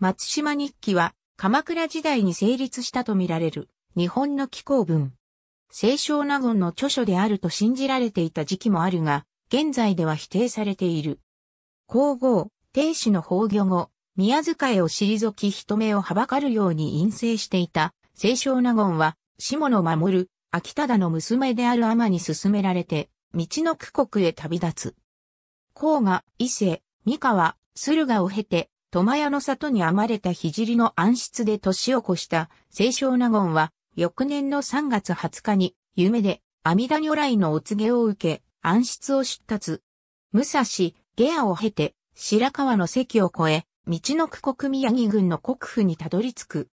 松島日記は、鎌倉時代に成立したとみられる、日本の紀行文。清少納言の著書であると信じられていた時期もあるが、現在では否定されている。皇后、亭主の崩御後、宮遣いを退き人目をはばかるように陰性していた、清少納言は、下野守、秋忠の娘である天に勧められて、道の区国へ旅立つ。甲賀、伊勢、三河、駿河を経て、苫屋の里に編まれた聖の暗室で年を越した清少納言は、翌年の3月20日に、夢で、阿弥陀如来のお告げを受け、暗室を出立。武蔵、下野を経て、白川の関を越え、道の区国宮城郡の国府にたどり着く。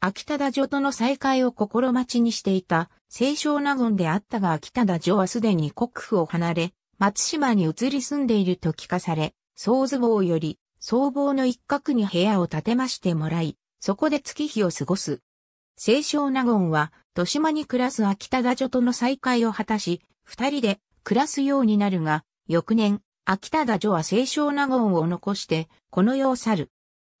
秋田田女との再会を心待ちにしていた、清少納言であったが秋田田女はすでに国府を離れ、松島に移り住んでいると聞かされ、宗図坊より、僧帽の一角に部屋を建てましてもらい、そこで月日を過ごす。清少納言は、豊島に暮らす秋田田女との再会を果たし、二人で暮らすようになるが、翌年、秋田田女は清少納言を残して、この世を去る。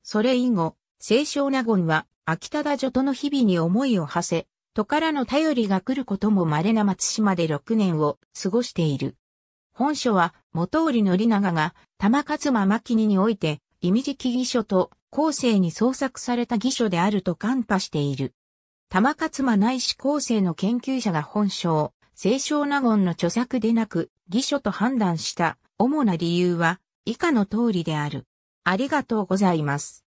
それ以後、清少納言は、秋田田女との日々に思いを馳せ、都からの頼りが来ることも稀な松島で六年を過ごしている。本書は、元織り長が玉勝間牧ににおいて、意味時き義書と後世に創作された義書であると看破している。玉勝間内史後世の研究者が本書、清少納言の著作でなく、義書と判断した主な理由は以下の通りである。ありがとうございます。